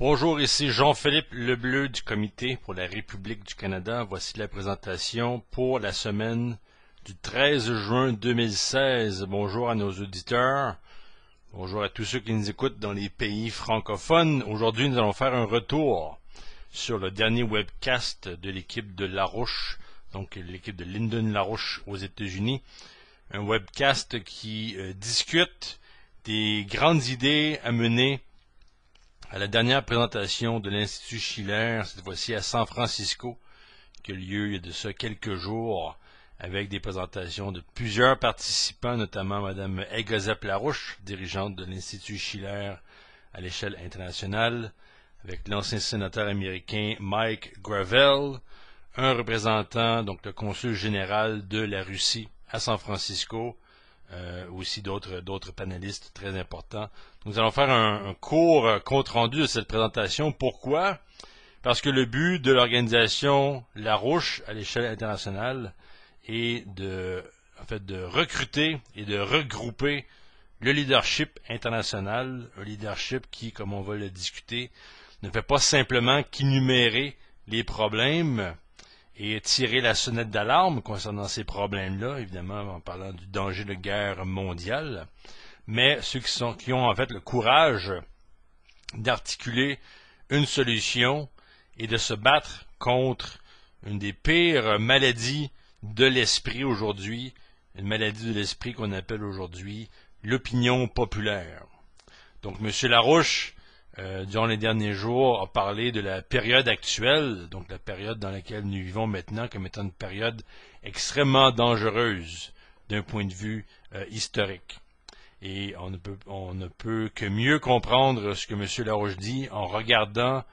Bonjour, ici Jean-Philippe Lebleu du Comité pour la République du Canada. Voici la présentation pour la semaine du 13 juin 2016. Bonjour à nos auditeurs. Bonjour à tous ceux qui nous écoutent dans les pays francophones. Aujourd'hui, nous allons faire un retour sur le dernier webcast de l'équipe de Larouche, donc l'équipe de Lyndon Larouche aux États-Unis. Un webcast qui euh, discute des grandes idées à mener à la dernière présentation de l'Institut Schiller, cette fois-ci à San Francisco, qui a lieu il y a de ça quelques jours, avec des présentations de plusieurs participants, notamment Mme Egozep Larouche, dirigeante de l'Institut Schiller à l'échelle internationale, avec l'ancien sénateur américain Mike Gravel, un représentant, donc le consul général de la Russie à San Francisco, euh, aussi d'autres d'autres panélistes très importants. Nous allons faire un, court euh, compte rendu de cette présentation. Pourquoi Parce que le but de l'organisation La Roche à l'échelle internationale est de en fait de recruter et de regrouper le leadership international, un leadership qui, comme on va le discuter, ne fait pas simplement qu'énumérer les problèmes, et tirer la sonnette d'alarme concernant ces problèmes-là, évidemment en parlant du danger de guerre mondiale, mais ceux qui, sont, qui ont en fait le courage d'articuler une solution et de se battre contre une des pires maladies de l'esprit aujourd'hui, une maladie de l'esprit qu'on appelle aujourd'hui l'opinion populaire. Donc M. Larouche euh, durant les derniers jours, a parlé de la période actuelle, donc la période dans laquelle nous vivons maintenant, comme étant une période extrêmement dangereuse d'un point de vue euh, historique. Et on ne, peut, on ne peut que mieux comprendre ce que M. Laroche dit en regardant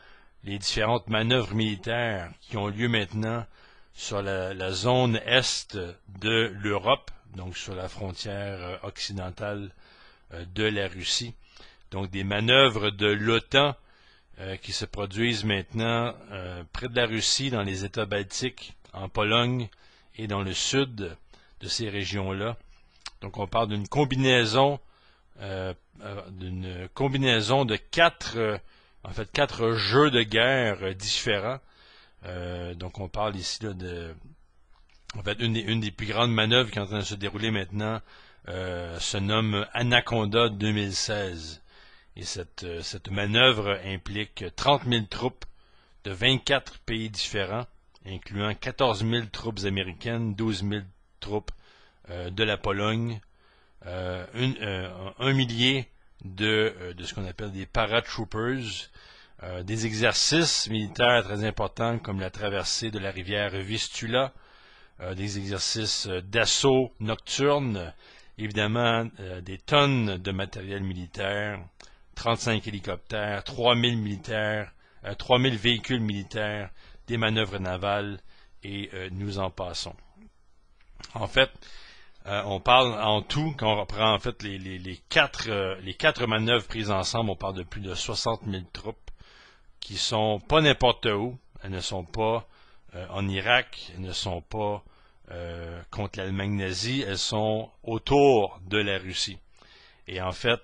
les différentes manœuvres militaires qui ont lieu maintenant sur la zone est de l'Europe, donc sur la frontière euh, occidentale de la Russie donc des manœuvres de l'OTAN euh, qui se produisent maintenant euh, près de la Russie, dans les États baltiques, en Pologne et dans le sud de ces régions-là. Donc on parle d'une combinaison euh, d'une combinaison de quatre en fait quatre jeux de guerre différents. donc on parle ici de en fait une une des, plus grandes manœuvres qui est en train de se dérouler maintenant se nomme Anaconda 2016. Et cette, euh, cette manœuvre implique 30 000 troupes de 24 pays différents, incluant 14 000 troupes américaines, 12 000 troupes euh, de la Pologne, euh, un millier de, de ce qu'on appelle des paratroopers, des exercices militaires très importants comme la traversée de la rivière Vistula, des exercices d'assaut nocturne, évidemment des tonnes de matériel militaire, 35 hélicoptères, 3000 militaires, 3000 euh, véhicules militaires, des manœuvres navales, et euh, nous en passons. En fait, euh, on parle en tout, quand on reprend en fait les, quatre, les, quatre, manœuvres prises ensemble, on parle de plus de 60 000 troupes qui sont pas n'importe où. Elles ne sont pas en Irak, elles ne sont pas contre l'Allemagne nazie, elles sont autour de la Russie. Et en fait,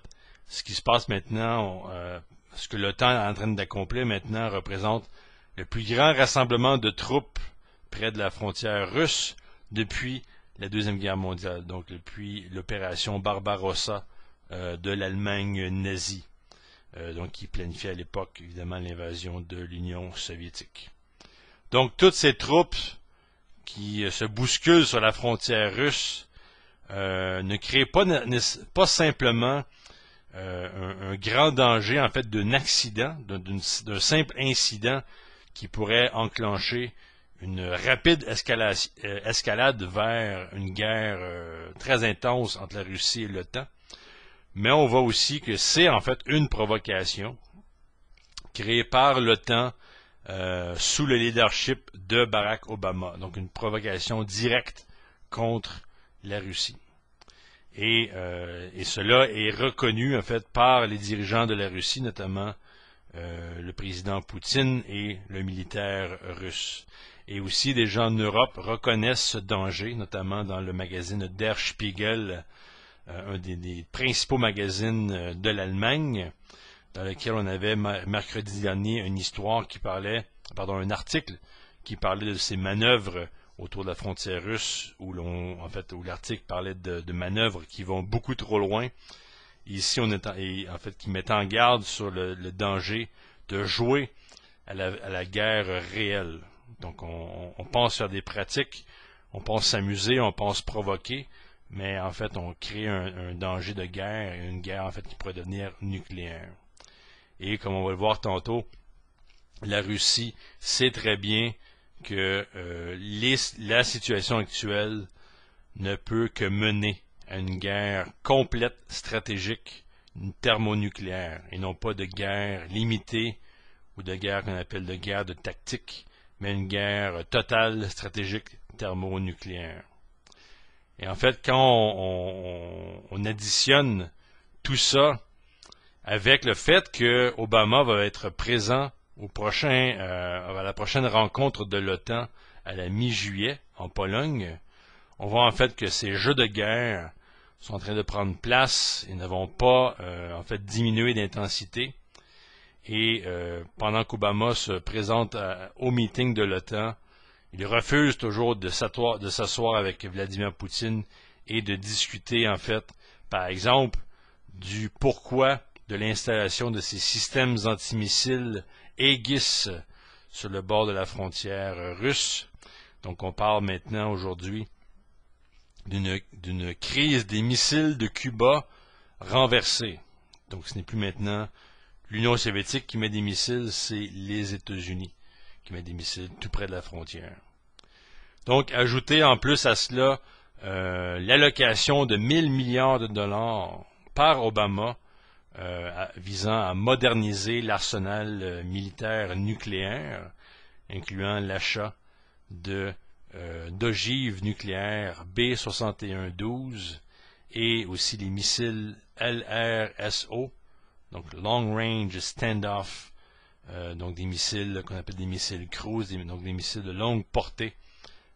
ce qui se passe maintenant, euh, ce que l'OTAN est en train d'accomplir maintenant représente le plus grand rassemblement de troupes près de la frontière russe depuis la Deuxième Guerre mondiale, donc depuis l'opération Barbarossa euh, de l'Allemagne nazie, euh, donc qui planifiait à l'époque évidemment l'invasion de l'Union soviétique. Donc toutes ces troupes qui se bousculent sur la frontière russe ne créent pas simplement euh, un, grand danger en fait d'un accident, d'un simple incident qui pourrait enclencher une rapide euh, escalade, vers une guerre euh, très intense entre la Russie et l'OTAN. Mais on voit aussi que c'est en fait une provocation créée par l'OTAN sous le leadership de Barack Obama. Donc une provocation directe contre la Russie. Euh, et, cela est reconnu en fait par les dirigeants de la Russie, notamment euh, le président Poutine et le militaire russe. Et aussi des gens en Europe reconnaissent ce danger, notamment dans le magazine Der Spiegel, euh, un des, des, principaux magazines de l'Allemagne, dans lequel on avait mercredi dernier une histoire qui parlait, pardon, un article qui parlait de ces manœuvres autour de la frontière russe, où l'on, en fait, où l'article parlait de, manœuvres qui vont beaucoup trop loin. Ici, on est en, fait qui met en garde sur le, danger de jouer à la, guerre réelle. Donc, on, pense faire des pratiques, on pense s'amuser, on pense provoquer, mais en fait, on crée un, danger de guerre, une guerre en fait qui pourrait devenir nucléaire. Et comme on va le voir tantôt, la Russie sait très bien que euh, la situation actuelle ne peut que mener à une guerre complète stratégique thermonucléaire et non pas de guerre limitée ou de guerre qu'on appelle de guerre de tactique, mais une guerre totale stratégique thermonucléaire. Et en fait, quand on, on additionne tout ça avec le fait que Obama va être présent au prochain, euh, à la prochaine rencontre de l'OTAN à la mi-juillet en Pologne, on voit en fait que ces jeux de guerre sont en train de prendre place et n'avons pas euh, en fait diminué d'intensité. Et euh, pendant qu'Obama se présente au meeting de l'OTAN, il refuse toujours de s'asseoir avec Vladimir Poutine et de discuter en fait, par exemple, du pourquoi de l'installation de ces systèmes antimissiles sur le bord de la frontière euh, russe. Donc on parle maintenant aujourd'hui d'une crise des missiles de Cuba renversée. Donc ce n'est plus maintenant l'Union soviétique qui met des missiles, c'est les États-Unis qui mettent des missiles tout près de la frontière. Donc ajouter en plus à cela euh, l'allocation de 1000 milliards de dollars par Obama euh, visant à moderniser l'arsenal euh, militaire nucléaire, incluant l'achat de euh, d'ogives nucléaires B-61-12 et aussi les missiles LRSO, donc Long Range Standoff, off donc des missiles qu'on appelle des missiles cruise, donc des missiles de longue portée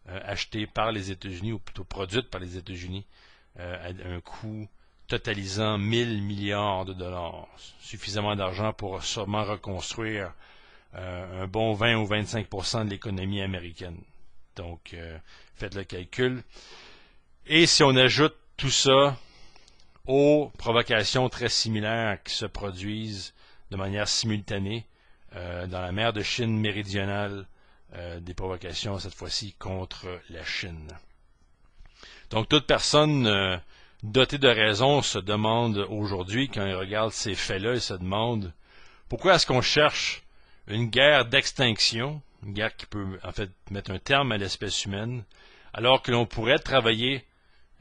achetés par les États-Unis, ou plutôt produits par les États-Unis, à un coût totalisant 1000 milliards de dollars. Suffisamment d'argent pour sûrement reconstruire euh, un bon 20 ou 25 de l'économie américaine. Donc, euh, faites le calcul. Et si on ajoute tout ça aux provocations très similaires qui se produisent de manière simultanée euh, dans la mer de Chine méridionale, des provocations cette fois-ci contre la Chine. Donc, toute personne doté de raison, se demande aujourd'hui, quand il regarde ces faits-là, il se demande pourquoi est-ce qu'on cherche une guerre d'extinction, une guerre qui peut en fait mettre un terme à l'espèce humaine, alors que l'on pourrait travailler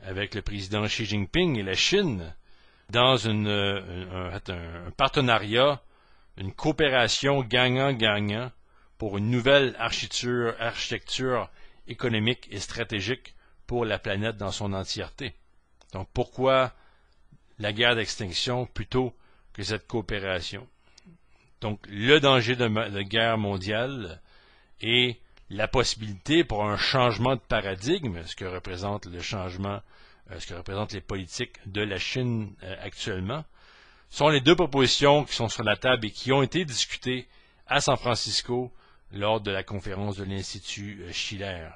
avec le président Xi Jinping et la Chine dans euh, un, partenariat, une coopération gagnant-gagnant pour une nouvelle architecture économique et stratégique pour la planète dans son entièreté. Donc pourquoi la guerre d'extinction plutôt que cette coopération? Donc le danger de, guerre mondiale et la possibilité pour un changement de paradigme, ce que représente le changement, euh, ce que représentent les politiques de la Chine euh, actuellement, sont les deux propositions qui sont sur la table et qui ont été discutées à San Francisco lors de la conférence de l'Institut euh, Schiller.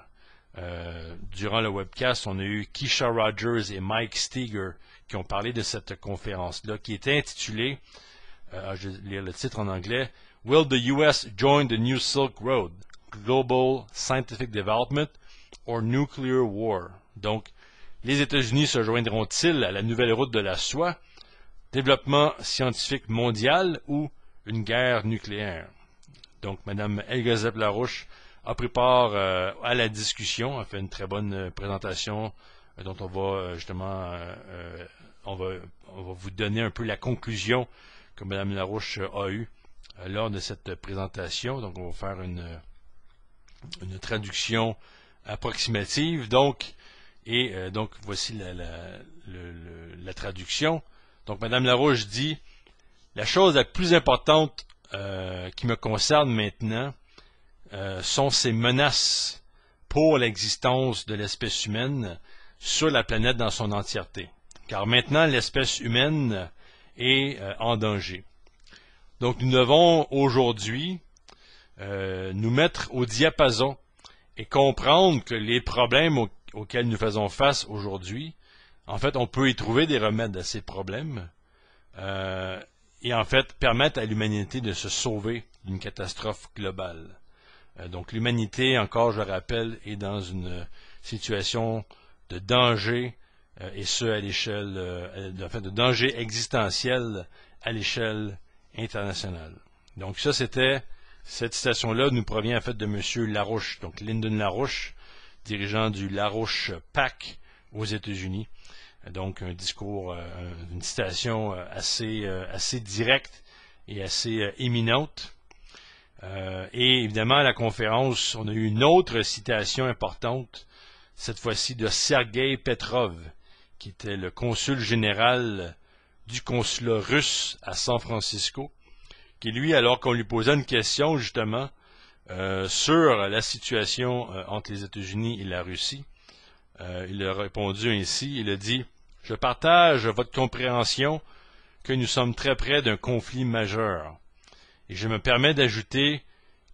Euh, durant le webcast, on a eu Keisha Rogers et Mike Steger qui ont parlé de cette conférence-là, qui était intitulée, euh, ah, je vais lire le titre en anglais, Will the US join the new Silk Road, Global Scientific Development or Nuclear War? Donc, les États-Unis se joindront-ils à la nouvelle route de la soie, développement scientifique mondial ou une guerre nucléaire? Donc, Mme Elgazep Larouche, a pris part euh, à la discussion, a fait une très bonne euh, présentation euh, dont on va justement on va, vous donner un peu la conclusion que Mme Larouche a eue lors de cette présentation. Donc on va faire une, traduction approximative. Donc, et donc, voici la, la, traduction. Donc, Mme Larouche dit La chose la plus importante qui me concerne maintenant, euh, sont ces menaces pour l'existence de l'espèce humaine sur la planète dans son entièreté. Car maintenant, l'espèce humaine est euh, en danger. Donc nous devons aujourd'hui euh, nous mettre au diapason et comprendre que les problèmes auxquels nous faisons face aujourd'hui, en fait, on peut y trouver des remèdes à ces problèmes et en fait permettre à l'humanité de se sauver d'une catastrophe globale. Euh, donc l'humanité, encore je le rappelle, est dans une situation de danger, euh, et ce à l'échelle, de, euh, de danger existentiel à l'échelle internationale. Donc ça c'était, cette citation-là nous provient en fait de M. Larouche, donc Lyndon Larouche, dirigeant du Larouche PAC aux États-Unis. Donc un discours, une citation assez, assez directe et assez éminente. Euh, et évidemment, à la conférence, on a eu une autre citation importante, cette fois-ci de Sergei Petrov, qui était le consul général du consulat russe à San Francisco, qui lui, alors qu'on lui posait une question justement euh, sur la situation euh, entre les États-Unis et la Russie, il a répondu ainsi, il a dit, Je partage votre compréhension que nous sommes très près d'un conflit majeur et je me permets d'ajouter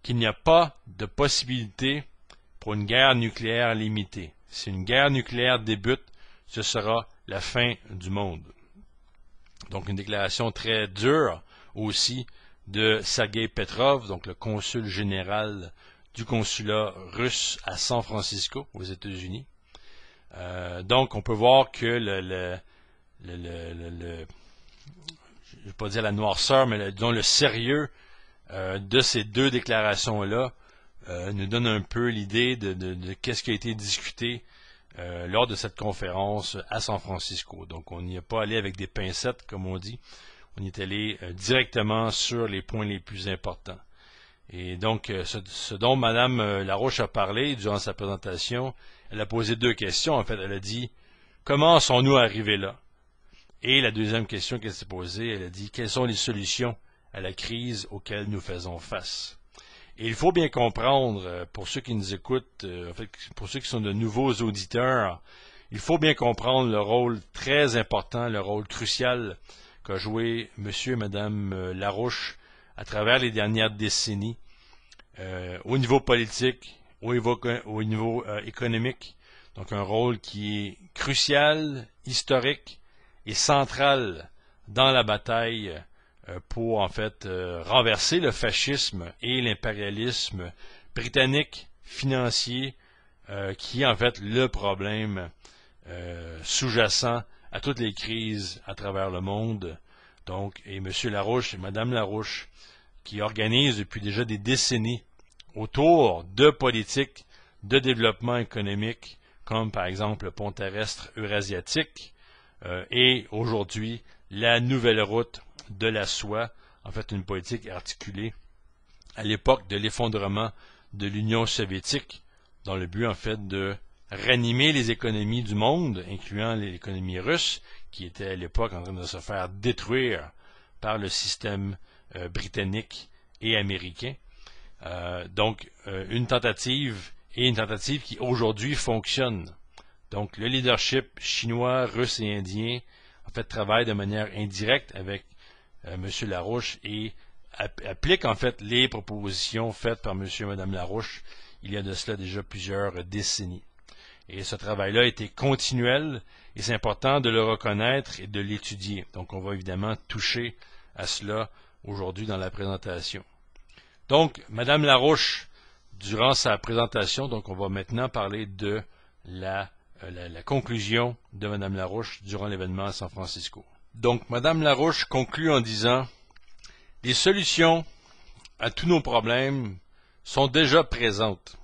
qu'il n'y a pas de possibilité pour une guerre nucléaire limitée. Si une guerre nucléaire débute, ce sera la fin du monde. Donc une déclaration très dure aussi de Sergei Petrov, donc le consul général du consulat russe à San Francisco, aux États-Unis. Euh, donc on peut voir que le, je ne vais pas dire la noirceur, mais disons le sérieux euh, de ces deux déclarations-là euh, nous donne un peu l'idée de, qu'est-ce qui a été discuté euh, lors de cette conférence à San Francisco. Donc, on n'y est pas allé avec des pincettes, comme on dit. On est allé directement sur les points les plus importants. Et donc, ce, dont Mme Laroche a parlé durant sa présentation, elle a posé deux questions. En fait, elle a dit Comment sommes nous arrivés là Et la deuxième question qu'elle s'est posée, elle a dit Quelles sont les solutions à la crise auquel nous faisons face. Et il faut bien comprendre, euh, pour ceux qui nous écoutent, euh, pour ceux qui sont de nouveaux auditeurs, il faut bien comprendre le rôle très important, le rôle crucial qu'a joué M. et Mme Larouche à travers les dernières décennies, euh, au niveau politique, au niveau, économique. Donc un rôle qui est crucial, historique et central dans la bataille euh, pour en fait euh, renverser le fascisme et l'impérialisme britannique financier euh, qui est en fait le problème sous-jacent à toutes les crises à travers le monde. Donc, et M. Larouche et Mme Larouche, qui organisent depuis déjà des décennies autour de politiques de développement économique, comme par exemple le pont terrestre eurasiatique, et aujourd'hui la nouvelle route de la soie, en fait une politique articulée à l'époque de l'effondrement de l'Union soviétique, dans le but en fait de ranimer les économies du monde, incluant l'économie russe, qui était à l'époque en train de se faire détruire par le système euh, britannique et américain. Euh, donc, euh, une tentative et une tentative qui aujourd'hui fonctionne. Donc, le leadership chinois, russe et indien, en fait, travaille de manière indirecte avec euh, M. Larouche et applique en fait les propositions faites par M. et Mme Larouche il y a de cela déjà plusieurs décennies. Et ce travail-là a été continuel et c'est important de le reconnaître et de l'étudier. Donc on va évidemment toucher à cela aujourd'hui dans la présentation. Donc Mme Larouche, durant sa présentation, donc on va maintenant parler de la, euh, conclusion de Mme Larouche durant l'événement à San Francisco. Donc, Madame Larouche conclut en disant Les solutions à tous nos problèmes sont déjà présentes.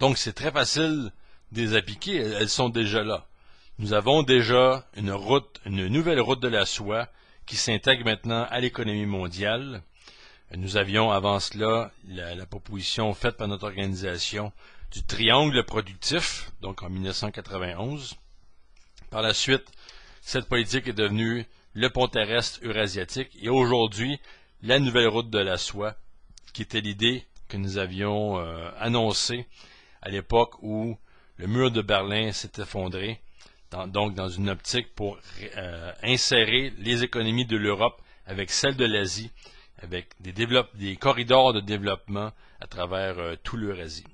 Donc, c'est très facile de les appliquer, elles sont déjà là. Nous avons déjà une route, une nouvelle route de la soie qui s'intègre maintenant à l'économie mondiale. Nous avions avant cela la, la proposition faite par notre organisation du triangle productif, donc en 1991. Par la suite, cette politique est devenue le pont terrestre eurasiatique et aujourd'hui la nouvelle route de la soie, qui était l'idée que nous avions euh, annoncée à l'époque où le mur de Berlin s'est effondré, donc dans une optique pour euh, insérer les économies de l'Europe avec celles de l'Asie, avec des, des, corridors de développement à travers euh, tout l'Eurasie.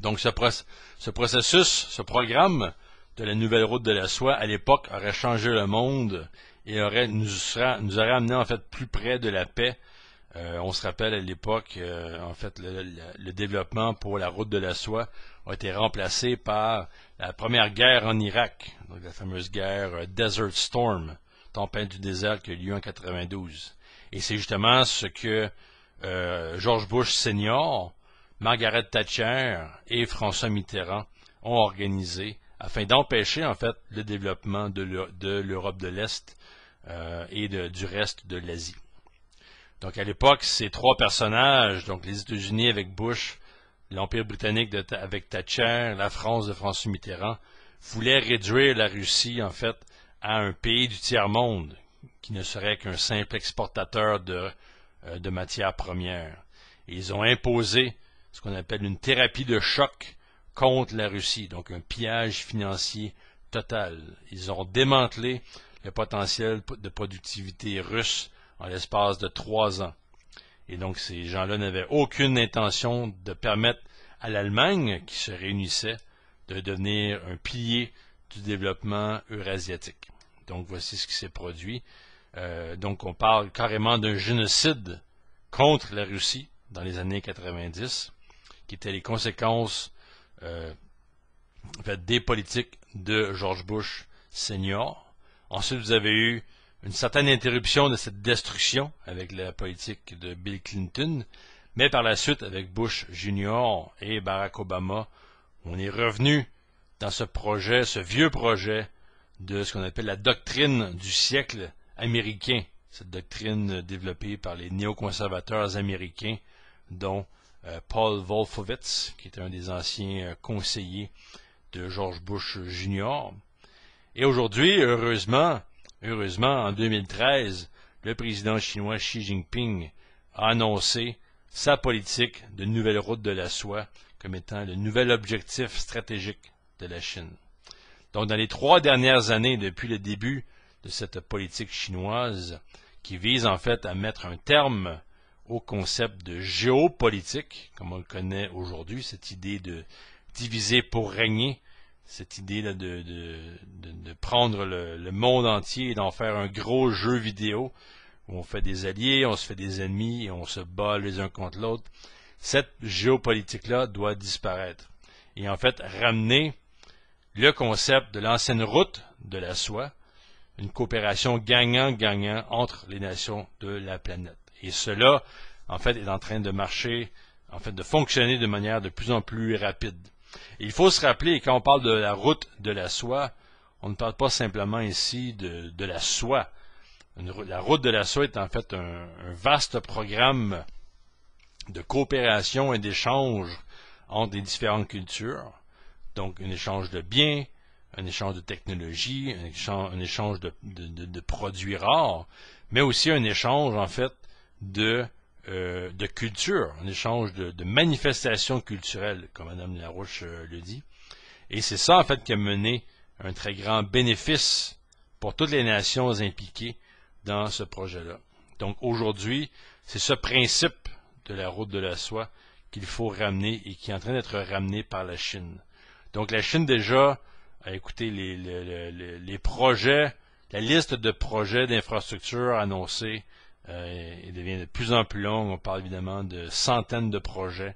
Donc ce, processus, ce programme de la nouvelle route de la soie à l'époque aurait changé le monde et aurait nous, sera, nous aurait amené en fait plus près de la paix. Euh, on se rappelle à l'époque, euh, en fait, le, développement pour la route de la soie a été remplacé par la première guerre en Irak, donc la fameuse guerre euh, Desert Storm, tempête du désert qui a eu lieu en 92. Et c'est justement ce que George Bush senior, Margaret Thatcher et François Mitterrand ont organisé afin d'empêcher en fait le développement de l'Europe de l'Est euh, et du reste de l'Asie. Donc à l'époque, ces trois personnages, donc les États-Unis avec Bush, l'Empire britannique avec Thatcher, la France de François Mitterrand, voulaient réduire la Russie en fait à un pays du tiers-monde qui ne serait qu'un simple exportateur de, euh, matières premières. ils ont imposé ce qu'on appelle une thérapie de choc contre la Russie, donc un pillage financier total. Ils ont démantelé le potentiel de productivité russe en l'espace de trois ans. Et donc ces gens-là n'avaient aucune intention de permettre à l'Allemagne, qui se réunissait, de devenir un pilier du développement eurasiatique. Donc voici ce qui s'est produit. Euh, donc on parle carrément d'un génocide contre la Russie dans les années 90, qui étaient les conséquences euh, des politiques de George Bush senior. Ensuite, vous avez eu une certaine interruption de cette destruction avec la politique de Bill Clinton, mais par la suite, avec Bush junior et Barack Obama, on est revenu dans ce projet, ce vieux projet de ce qu'on appelle la doctrine du siècle américain, cette doctrine développée par les néoconservateurs américains, dont euh, Paul Wolfowitz, qui est un des anciens euh, conseillers de George Bush Jr. Et aujourd'hui, heureusement, heureusement, en 2013, le président chinois Xi Jinping a annoncé sa politique de nouvelle route de la soie comme étant le nouvel objectif stratégique de la Chine. Donc, dans les trois dernières années, depuis le début de cette politique chinoise, qui vise en fait à mettre un terme au concept de géopolitique, comme on le connaît aujourd'hui, cette idée de diviser pour régner, cette idée de, de, de, prendre le, le, monde entier et d'en faire un gros jeu vidéo où on fait des alliés, on se fait des ennemis et on se bat les uns contre l'autre. Cette géopolitique-là doit disparaître. Et en fait, ramener le concept de l'ancienne route de la soie, une coopération gagnant-gagnant entre les nations de la planète. Et cela, en fait, est en train de marcher, en fait, de fonctionner de manière de plus en plus rapide. il faut se rappeler, quand on parle de la route de la soie, on ne parle pas simplement ici de, la soie. la route de la soie est en fait un, vaste programme de coopération et d'échange entre les différentes cultures. Donc, un échange de biens, un échange de technologies, un échange, de, produits rares, mais aussi un échange, en fait, de, euh, de culture, un échange de, manifestations culturelles, comme Mme Larouche euh, le dit. Et c'est ça, en fait, qui a mené un très grand bénéfice pour toutes les nations impliquées dans ce projet-là. Donc aujourd'hui, c'est ce principe de la route de la soie qu'il faut ramener et qui est en train d'être ramené par la Chine. Donc la Chine déjà a écouté les, les projets, la liste de projets d'infrastructures annoncés euh, il devient de plus en plus long. On parle évidemment de centaines de projets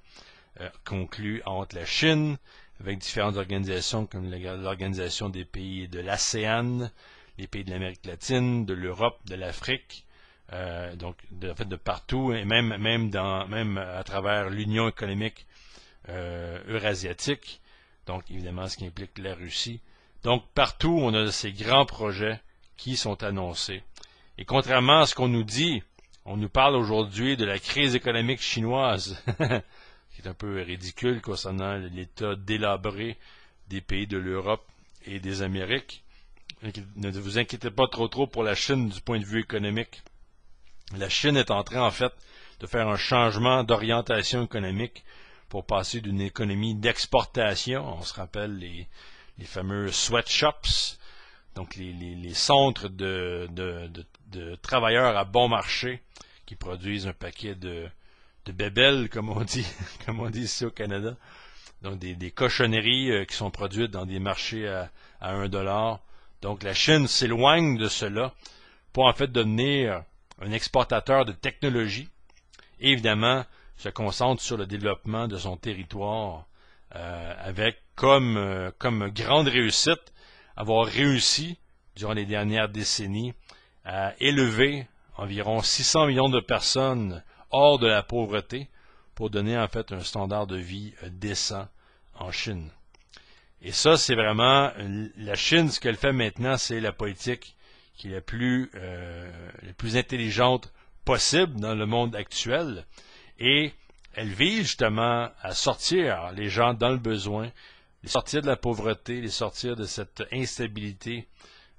euh, conclus entre la Chine, avec différentes organisations comme l'Organisation des pays de l'ASEAN, les pays de l'Amérique latine, de l'Europe, de l'Afrique, euh, donc de, en fait de partout, et même, même, dans, même à travers l'Union économique eurasiatique, donc évidemment ce qui implique la Russie. Donc partout, on a ces grands projets qui sont annoncés et contrairement à ce qu'on nous dit, on nous parle aujourd'hui de la crise économique chinoise, qui est un peu ridicule concernant l'état délabré des pays de l'Europe et des Amériques. Ne vous inquiétez pas trop trop pour la Chine du point de vue économique. La Chine est en train, en fait, de faire un changement d'orientation économique pour passer d'une économie d'exportation, on se rappelle les, les fameux sweatshops, donc les, centres de, travailleurs à bon marché qui produisent un paquet de, de bébelles, comme on dit, comme on dit ici au Canada. Donc des, cochonneries euh, qui sont produites dans des marchés à, 1 dollar. Donc la Chine s'éloigne de cela pour en fait devenir un exportateur de technologie. évidemment, se concentre sur le développement de son territoire euh, avec comme, euh, comme grande réussite avoir réussi, durant les dernières décennies, à élever environ 600 millions de personnes hors de la pauvreté pour donner en fait un standard de vie euh, décent en Chine. Et ça, c'est vraiment euh, la Chine, ce qu'elle fait maintenant, c'est la politique qui est la plus, euh, plus intelligente possible dans le monde actuel. Et elle vise justement à sortir les gens dans le besoin les sortir de la pauvreté, les sortir de cette instabilité,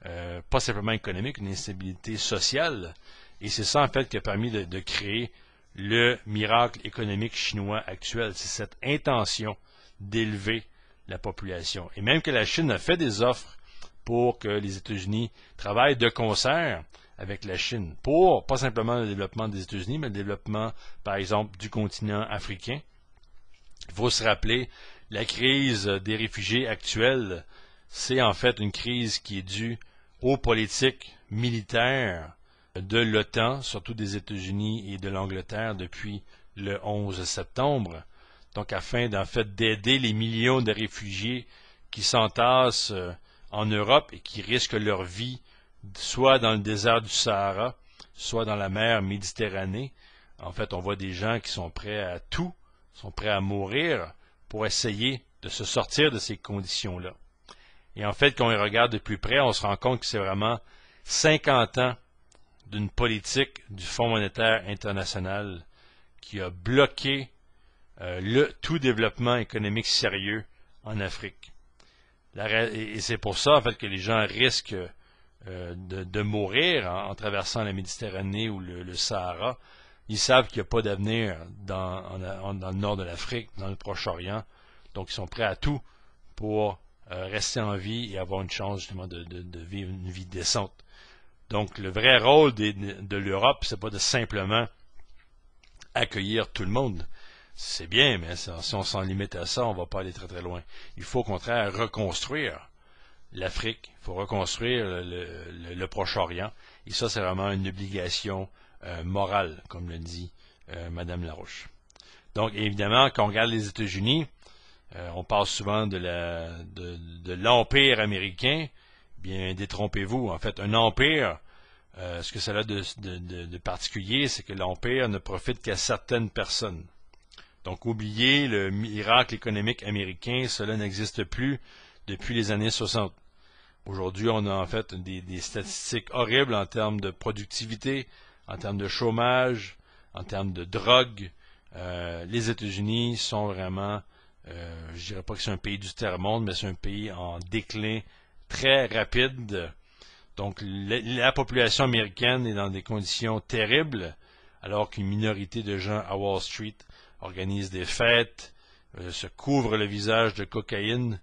euh, pas simplement économique, une instabilité sociale. Et c'est ça, en fait, qui a permis de, de créer le miracle économique chinois actuel. C'est cette intention d'élever la population. Et même que la Chine a fait des offres pour que les États-Unis travaillent de concert avec la Chine pour pas simplement le développement des États-Unis, mais le développement, par exemple, du continent africain. Il faut se rappeler la crise des réfugiés actuelle, c'est en fait une crise qui est due aux politiques militaires de l'OTAN, surtout des États-Unis et de l'Angleterre depuis le 11 septembre. Donc afin d'en fait d'aider les millions de réfugiés qui s'entassent euh, en Europe et qui risquent leur vie soit dans le désert du Sahara, soit dans la mer Méditerranée. En fait, on voit des gens qui sont prêts à tout, sont prêts à mourir pour essayer de se sortir de ces conditions-là. Et en fait, quand on y regarde de plus près, on se rend compte que c'est vraiment 50 ans d'une politique du Fonds monétaire international qui a bloqué euh, le tout développement économique sérieux en Afrique. et, c'est pour ça, en fait, que les gens risquent euh, de, mourir en, traversant la Méditerranée ou le Sahara, ils savent qu'il n'y a pas d'avenir dans, le nord de l'Afrique, dans le Proche-Orient. Donc, ils sont prêts à tout pour euh, rester en vie et avoir une chance justement de, vivre une vie décente. Donc, le vrai rôle de l'Europe, c'est pas de simplement accueillir tout le monde. C'est bien, mais si on s'en limite à ça, on ne va pas aller très très loin. Il faut au contraire reconstruire l'Afrique, il faut reconstruire le Proche-Orient, et ça c'est vraiment une obligation euh, comme le dit euh, Mme Larouche. Donc, évidemment, quand on regarde les États-Unis, euh, on parle souvent de, l'empire américain. Bien, détrompez-vous. En fait, un empire, ce que ça a de, particulier, c'est que l'empire ne profite qu'à certaines personnes. Donc, oubliez le miracle économique américain, cela n'existe plus depuis les années 60. Aujourd'hui, on a en fait des, des statistiques horribles en termes de productivité, en termes de chômage, en termes de drogue. Euh, les États-Unis sont vraiment, je euh, je dirais pas que c'est un pays du tiers-monde, mais c'est un pays en déclin très rapide. Donc la, population américaine est dans des conditions terribles, alors qu'une minorité de gens à Wall Street organisent des fêtes, euh, se couvrent le visage de cocaïne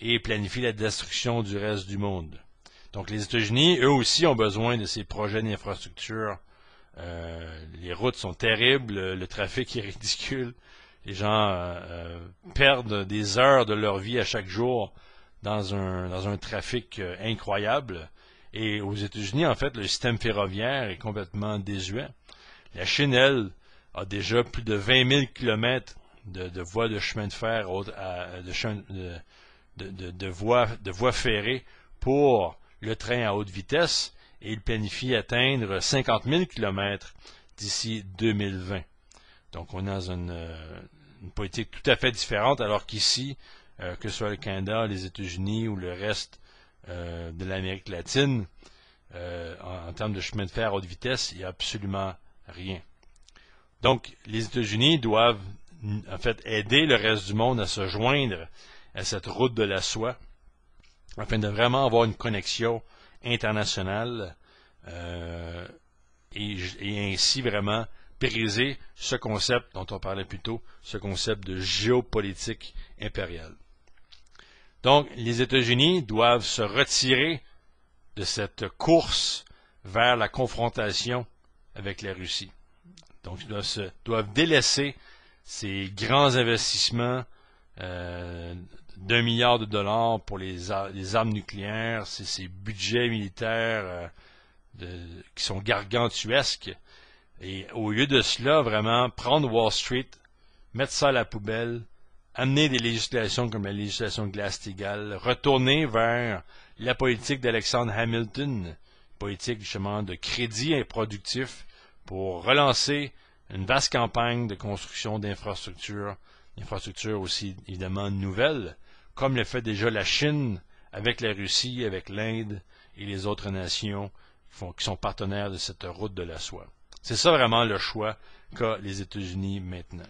et planifient la destruction du reste du monde. Donc les États-Unis, eux aussi, ont besoin de ces projets d'infrastructure euh, les routes sont terribles, le trafic est ridicule. Les gens euh, euh, perdent des heures de leur vie à chaque jour dans un, trafic incroyable. Et aux États-Unis, en fait, le système ferroviaire est complètement désuet. La Chine, a déjà plus de 20 000 kilomètres de, voies de chemin de fer, de, de voies, de voies ferrées pour le train à haute vitesse et il planifie atteindre 50 000 km d'ici 2020. Donc on a euh, une, politique tout à fait différente, alors qu'ici, euh, que ce soit le Canada, les États-Unis ou le reste euh, de l'Amérique latine, en, en, termes de chemin de fer à haute vitesse, il n'y a absolument rien. Donc les États-Unis doivent en fait aider le reste du monde à se joindre à cette route de la soie afin de vraiment avoir une connexion international euh, et, ainsi vraiment briser ce concept dont on parlait plus tôt, ce concept de géopolitique impériale. Donc, les États-Unis doivent se retirer de cette course vers la confrontation avec la Russie. Donc, ils doivent, délaisser ces grands investissements euh, d'un milliard de dollars pour les, armes nucléaires, c'est ces budgets militaires euh, qui sont gargantuesques. Et au lieu de cela, vraiment, prendre Wall Street, mettre ça à la poubelle, amener des législations comme la législation Glass-Steagall, retourner vers la politique d'Alexandre Hamilton, politique justement de crédit improductif pour relancer une vaste campagne de construction d'infrastructures, infrastructures aussi évidemment nouvelles, comme le fait déjà la Chine avec la Russie, avec l'Inde et les autres nations qui, sont partenaires de cette route de la soie. C'est ça vraiment le choix qu'a les États-Unis maintenant.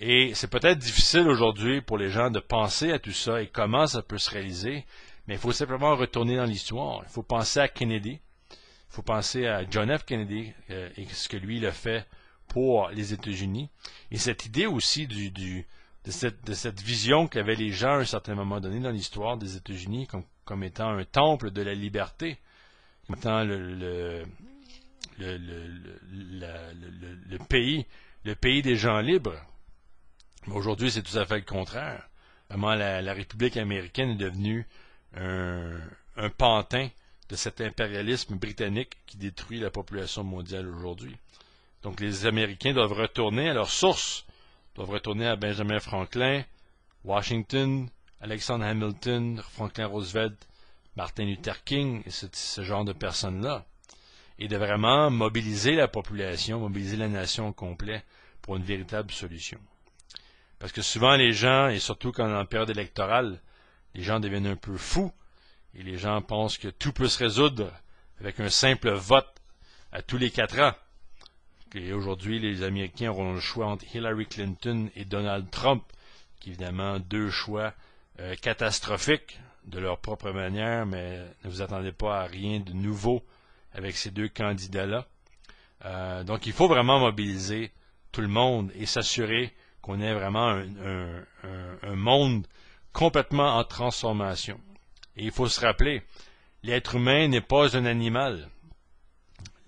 Et c'est peut-être difficile aujourd'hui pour les gens de penser à tout ça et comment ça peut se réaliser, mais il faut simplement retourner dans l'histoire. Il faut penser à Kennedy, il faut penser à John F. Kennedy euh, et ce que lui il a fait pour les États-Unis. Et cette idée aussi du, de cette, vision qu'avaient les gens à un certain moment donné dans l'histoire des États-Unis comme, étant un temple de la liberté, comme étant le, le, pays, le pays des gens libres. Mais Aujourd'hui, c'est tout à fait le contraire. vraiment la, République américaine est devenue un, un, pantin de cet impérialisme britannique qui détruit la population mondiale aujourd'hui. Donc les Américains doivent retourner à leur source doivent retourner à Benjamin Franklin, Washington, Alexander Hamilton, Franklin Roosevelt, Martin Luther King et ce, genre de personnes-là. Et de vraiment mobiliser la population, mobiliser la nation au complet pour une véritable solution. Parce que souvent les gens, et surtout quand on est en période électorale, les gens deviennent un peu fous et les gens pensent que tout peut se résoudre avec un simple vote à tous les quatre ans. Et aujourd'hui, les Américains auront le choix entre Hillary Clinton et Donald Trump, qui évidemment deux choix euh, catastrophiques de leur propre manière, mais ne vous attendez pas à rien de nouveau avec ces deux candidats-là. Euh, donc il faut vraiment mobiliser tout le monde et s'assurer qu'on ait vraiment un, monde complètement en transformation. Et il faut se rappeler, l'être humain n'est pas un animal.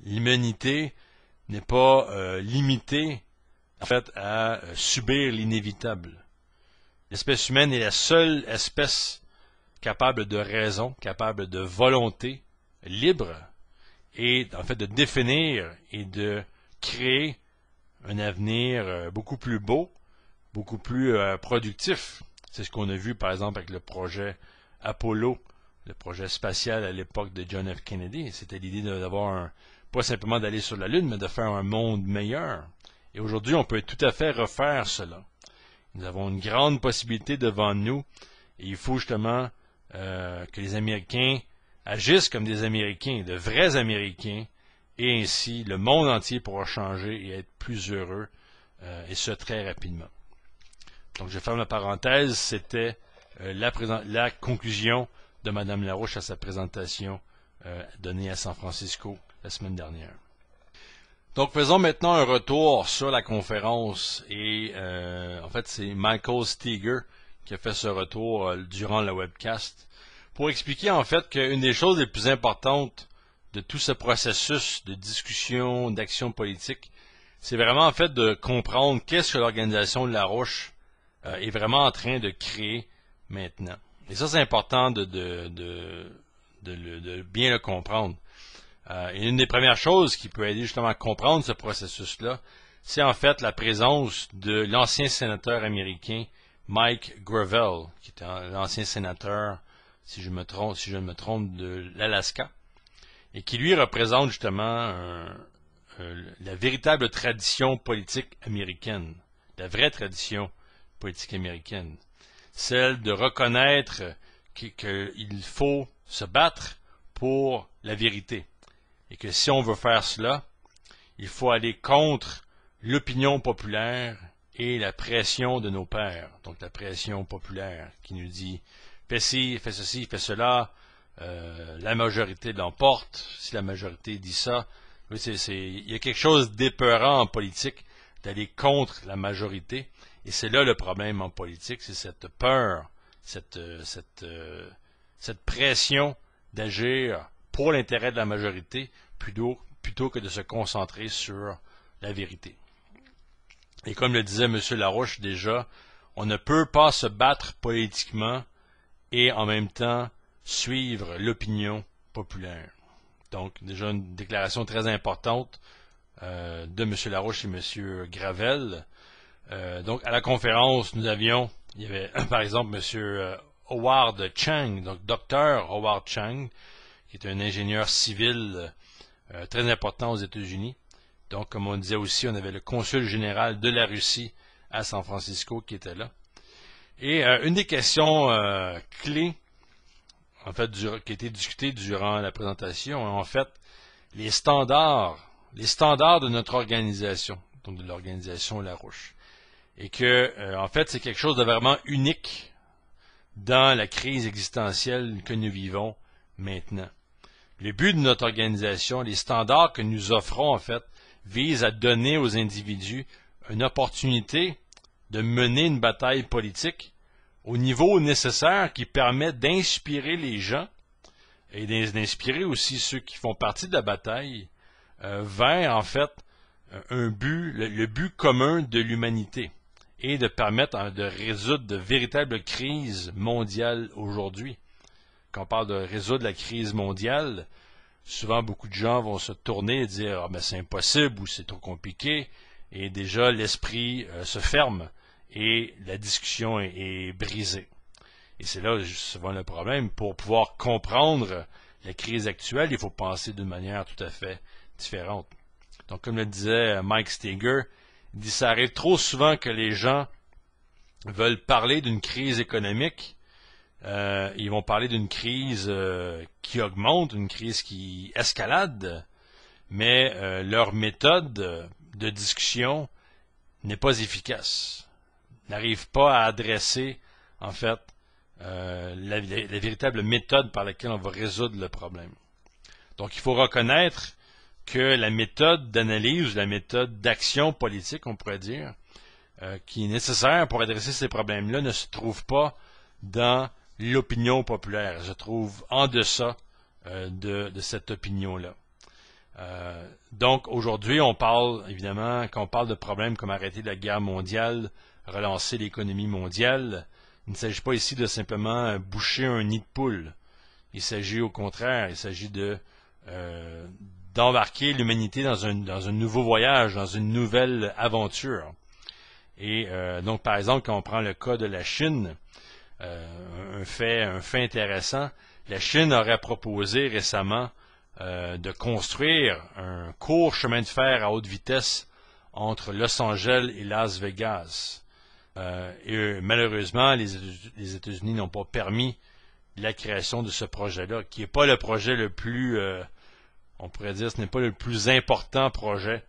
L'humanité n'est pas euh, limité, en fait, à euh, subir l'inévitable. L'espèce humaine est la seule espèce capable de raison, capable de volonté, libre, et en fait de définir et de créer un avenir euh, beaucoup plus beau, beaucoup plus productif. C'est ce qu'on a vu par exemple avec le projet Apollo, le projet spatial à l'époque de John F. Kennedy. C'était l'idée d'avoir un, pas simplement d'aller sur la Lune, mais de faire un monde meilleur. Et aujourd'hui, on peut tout à fait refaire cela. Nous avons une grande possibilité devant nous et il faut justement euh, que les Américains agissent comme des Américains, de vrais Américains, et ainsi le monde entier pourra changer et être plus heureux, euh, et ce très rapidement. Donc je ferme la parenthèse, c'était euh, la, la, conclusion de Mme Larouche à sa présentation donnée à San Francisco la semaine dernière. Donc faisons maintenant un retour sur la conférence et euh, en fait c'est Michael Steger qui a fait ce retour euh, durant la webcast pour expliquer en fait qu'une des choses les plus importantes de tout ce processus de discussion, d'action politique, c'est vraiment en fait de comprendre qu'est-ce que l'organisation de la Roche euh, est vraiment en train de créer maintenant. Et ça c'est important de bien le comprendre. Euh, et une des premières choses qui peut aider justement à comprendre ce processus-là, c'est en fait la présence de l'ancien sénateur américain Mike Gravel, qui était l'ancien sénateur, si je, me trompe, si je ne me trompe, de l'Alaska, et qui lui représente justement euh, la véritable tradition politique américaine, la vraie tradition politique américaine, celle de reconnaître qu'il faut se battre pour la vérité, et que si on veut faire cela, il faut aller contre l'opinion populaire et la pression de nos pères, donc la pression populaire qui nous dit fais ci, fais ceci, fais cela, euh, la majorité l'emporte, si la majorité dit ça. il y a quelque chose d'épeurant en politique d'aller contre la majorité, et c'est là le problème en politique, c'est cette peur, cette euh, euh, pression d'agir pour l'intérêt de la majorité plutôt, que de se concentrer sur la vérité. Et comme le disait M. Larouche déjà, on ne peut pas se battre politiquement et en même temps suivre l'opinion populaire. Donc déjà une déclaration très importante euh, de M. Larouche et M. Gravel. Euh, donc à la conférence, nous avions, il y avait par exemple M. Howard Chang, donc docteur Howard Chang, qui est un ingénieur civil euh, très important aux États-Unis. Donc, comme on disait aussi, on avait le consul général de la Russie à San Francisco qui était là. Et euh, une des questions euh, clés, en fait, qui a été discutée durant la présentation, en fait, les standards, les standards de notre organisation, donc de l'organisation La Larouche. Et que, en fait, c'est quelque chose de vraiment unique dans la crise existentielle que nous vivons maintenant. Le but de notre organisation, les standards que nous offrons en fait, visent à donner aux individus une opportunité de mener une bataille politique au niveau nécessaire qui permet d'inspirer les gens et d'inspirer aussi ceux qui font partie de la bataille euh, vers en fait euh, un but, le but commun de l'humanité et de permettre hein, de résoudre de véritables crises mondiales aujourd'hui quand on parle de résoudre la crise mondiale, souvent beaucoup de gens vont se tourner et dire ah ben, c'est impossible ou c'est trop compliqué et déjà l'esprit euh, se ferme et la discussion est, brisée. Et c'est là souvent le problème. Pour pouvoir comprendre la crise actuelle, il faut penser d'une manière tout à fait différente. Donc comme le disait euh, Mike Steger, il dit ça arrive trop souvent que les gens veulent parler d'une crise économique euh, ils vont parler d'une crise euh, qui augmente, une crise qui escalade, mais euh, leur méthode de discussion n'est pas efficace, n'arrive pas à adresser, en fait, la, véritable méthode par laquelle on va résoudre le problème. Donc il faut reconnaître que la méthode d'analyse, la méthode d'action politique, on pourrait dire, qui est nécessaire pour adresser ces problèmes-là, ne se trouve pas dans l'opinion populaire. Je trouve en deçà euh, de, cette opinion-là. Euh, donc aujourd'hui, on parle évidemment, quand on parle de problèmes comme arrêter la guerre mondiale, relancer l'économie mondiale, il ne s'agit pas ici de simplement euh, boucher un nid de poule. Il s'agit au contraire, il s'agit de d'embarquer l'humanité dans un, dans un nouveau voyage, dans une nouvelle aventure. Et donc, par exemple, quand on prend le cas de la Chine, euh, un, fait, un fait intéressant. La Chine aurait proposé récemment euh, de construire un court chemin de fer à haute vitesse entre Los Angeles et Las Vegas. Euh, et malheureusement, les, États-Unis n'ont pas permis la création de ce projet-là, qui n'est pas le projet le plus, on pourrait dire, ce n'est pas le plus important projet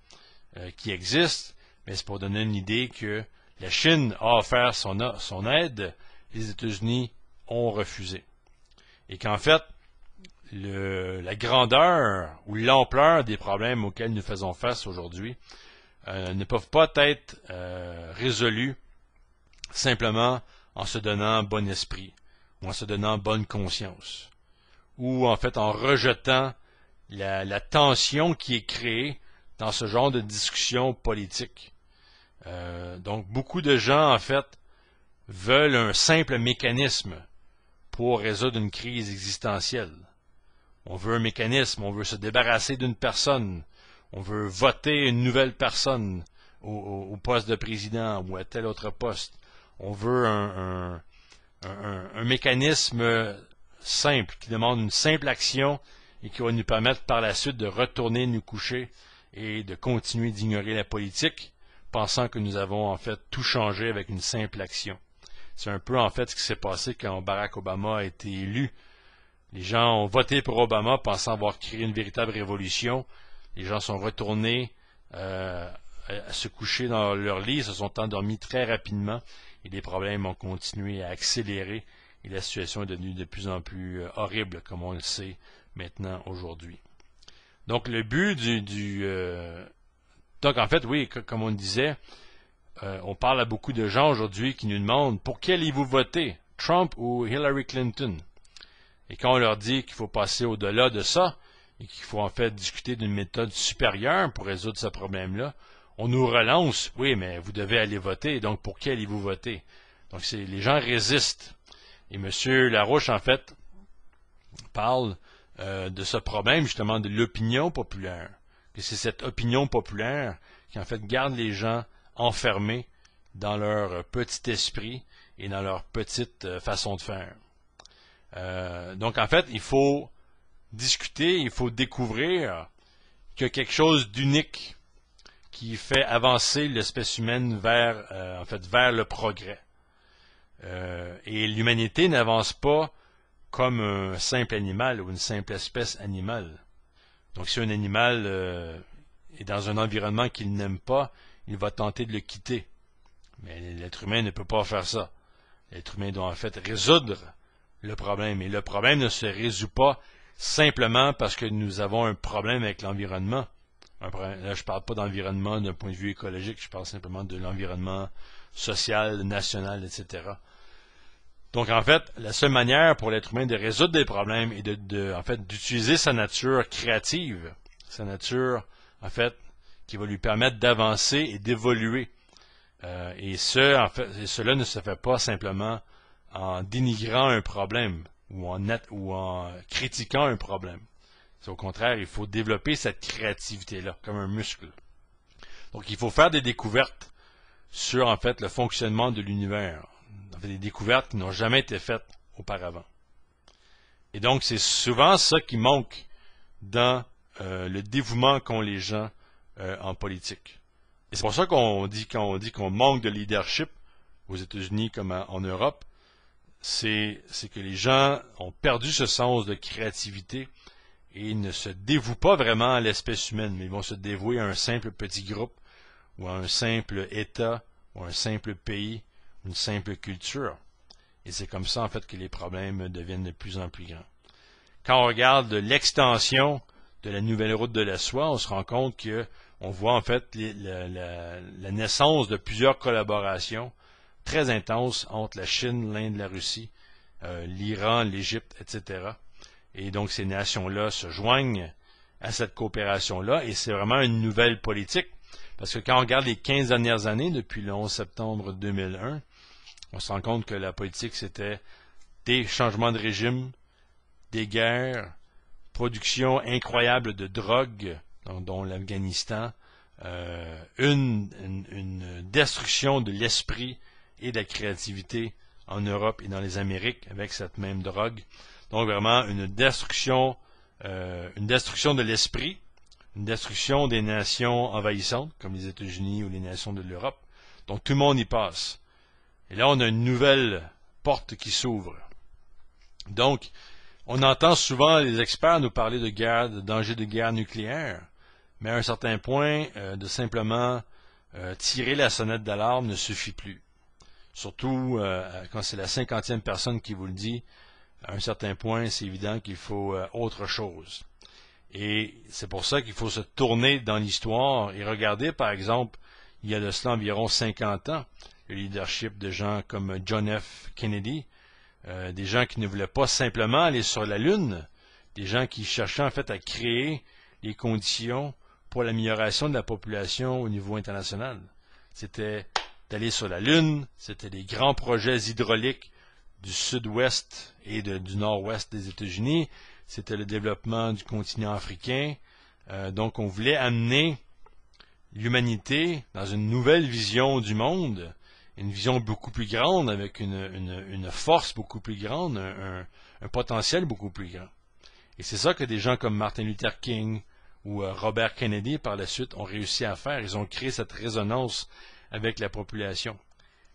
qui existe, mais c'est pour donner une idée que la Chine a offert son aide les États-Unis ont refusé. Et qu'en fait, le, la grandeur ou l'ampleur des problèmes auxquels nous faisons face aujourd'hui euh, ne peuvent pas être euh, résolus simplement en se donnant bon esprit ou en se donnant bonne conscience ou en fait en rejetant la, tension qui est créée dans ce genre de discussion politique. Euh, donc beaucoup de gens en fait veulent un simple mécanisme pour résoudre une crise existentielle. On veut un mécanisme, on veut se débarrasser d'une personne, on veut voter une nouvelle personne au, poste de président ou à tel autre poste. On veut un, mécanisme simple qui demande une simple action et qui va nous permettre par la suite de retourner nous coucher et de continuer d'ignorer la politique, pensant que nous avons en fait tout changé avec une simple action. C'est un peu en fait ce qui s'est passé quand Barack Obama a été élu. Les gens ont voté pour Obama pensant avoir créé une véritable révolution. Les gens sont retournés euh, à se coucher dans leur lit, se sont endormis très rapidement et les problèmes ont continué à accélérer et la situation est devenue de plus en plus euh, horrible, comme on le sait maintenant aujourd'hui. Donc le but du... Euh, donc en fait, oui, comme on disait, euh, on parle à beaucoup de gens aujourd'hui qui nous demandent pour qui allez-vous voter, Trump ou Hillary Clinton? Et quand on leur dit qu'il faut passer au-delà de ça et qu'il faut en fait discuter d'une méthode supérieure pour résoudre ce problème-là, on nous relance, oui, mais vous devez aller voter, donc pour qui allez-vous voter? Donc les gens résistent. Et M. Larouche, en fait, parle euh, de ce problème justement de l'opinion populaire. Que c'est cette opinion populaire qui en fait garde les gens enfermés dans leur petit esprit et dans leur petite euh, façon de faire. Euh, donc en fait, il faut discuter, il faut découvrir que quelque chose d'unique qui fait avancer l'espèce humaine vers, euh, en fait, vers le progrès. et l'humanité n'avance pas comme un simple animal ou une simple espèce animale. Donc si un animal est dans un environnement qu'il n'aime pas, il va tenter de le quitter. Mais l'être humain ne peut pas faire ça. L'être humain doit en fait résoudre le problème. Et le problème ne se résout pas simplement parce que nous avons un problème avec l'environnement. Là, je ne parle pas d'environnement d'un point de vue écologique, je parle simplement de l'environnement social, national, etc. Donc, en fait, la seule manière pour l'être humain de résoudre des problèmes est de en fait, d'utiliser sa nature créative, sa nature, en fait, qui va lui permettre d'avancer et d'évoluer. Euh, et, ce, cela ne se fait pas simplement en dénigrant un problème ou en, ou en critiquant un problème. C'est au contraire, il faut développer cette créativité-là comme un muscle. Donc, il faut faire des découvertes sur, en fait, le fonctionnement de l'univers. des découvertes qui n'ont jamais été faites auparavant. Et donc, c'est souvent ça qui manque dans euh, le dévouement qu'ont les gens euh, en politique. Et c'est pour ça qu'on dit qu'on manque de leadership aux États-Unis comme en, Europe, c'est que les gens ont perdu ce sens de créativité et ne se dévouent pas vraiment à l'espèce humaine, mais ils vont se dévouer à un simple petit groupe ou à un simple État ou à un simple pays, une simple culture. Et c'est comme ça en fait que les problèmes deviennent de plus en plus grands. Quand on regarde l'extension de la nouvelle route de la soie, on se rend compte que on voit en fait la, naissance de plusieurs collaborations très intenses entre la Chine, l'Inde, la Russie, euh, l'Iran, l'Égypte, etc. Et donc ces nations-là se joignent à cette coopération-là et c'est vraiment une nouvelle politique parce que quand on regarde les 15 dernières années, depuis le 11 septembre 2001, on se rend compte que la politique c'était des changements de régime, des guerres, production incroyable de drogue, dont, l'Afghanistan, euh, une, destruction de l'esprit et de la créativité en Europe et dans les Amériques avec cette même drogue. Donc vraiment une destruction, euh, une destruction de l'esprit, une destruction des nations envahissantes comme les États-Unis ou les nations de l'Europe. Donc tout le monde y passe. Et là, on a une nouvelle porte qui s'ouvre. Donc, on entend souvent les experts nous parler de guerre, de danger de guerre nucléaire, mais à un certain point, euh, de simplement euh, tirer la sonnette d'alarme ne suffit plus. Surtout euh, quand c'est la cinquantième personne qui vous le dit, à un certain point, c'est évident qu'il faut autre chose. Et c'est pour ça qu'il faut se tourner dans l'histoire et regarder, par exemple, il y a de cela environ 50 ans, le leadership de gens comme John F. Kennedy, euh, des gens qui ne voulaient pas simplement aller sur la Lune, des gens qui cherchaient en fait à créer les conditions pour l'amélioration de la population au niveau international. C'était d'aller sur la Lune, c'était les grands projets hydrauliques du sud-ouest et du nord-ouest des États-Unis, c'était le développement du continent africain. Euh, donc on voulait amener l'humanité dans une nouvelle vision du monde une vision beaucoup plus grande, avec une, force beaucoup plus grande, un, potentiel beaucoup plus grand. Et c'est ça que des gens comme Martin Luther King ou euh, Robert Kennedy par la suite ont réussi à faire. Ils ont créé cette résonance avec la population.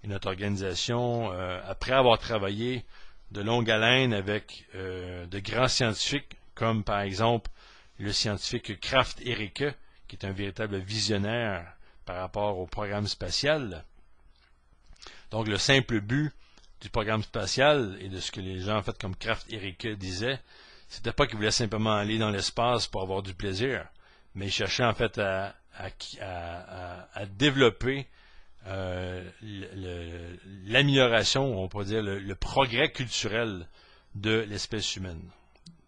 Et notre organisation, euh, après avoir travaillé de longue haleine avec euh, de grands scientifiques, comme par exemple le scientifique Kraft Erika, qui est un véritable visionnaire par rapport au programme spatial, donc le simple but du programme spatial et de ce que les gens en fait comme Kraft et Ricke disaient, c'était pas qu'ils voulaient simplement aller dans l'espace pour avoir du plaisir, mais ils cherchaient en fait à, développer euh, l'amélioration, on pourrait dire le progrès culturel de l'espèce humaine.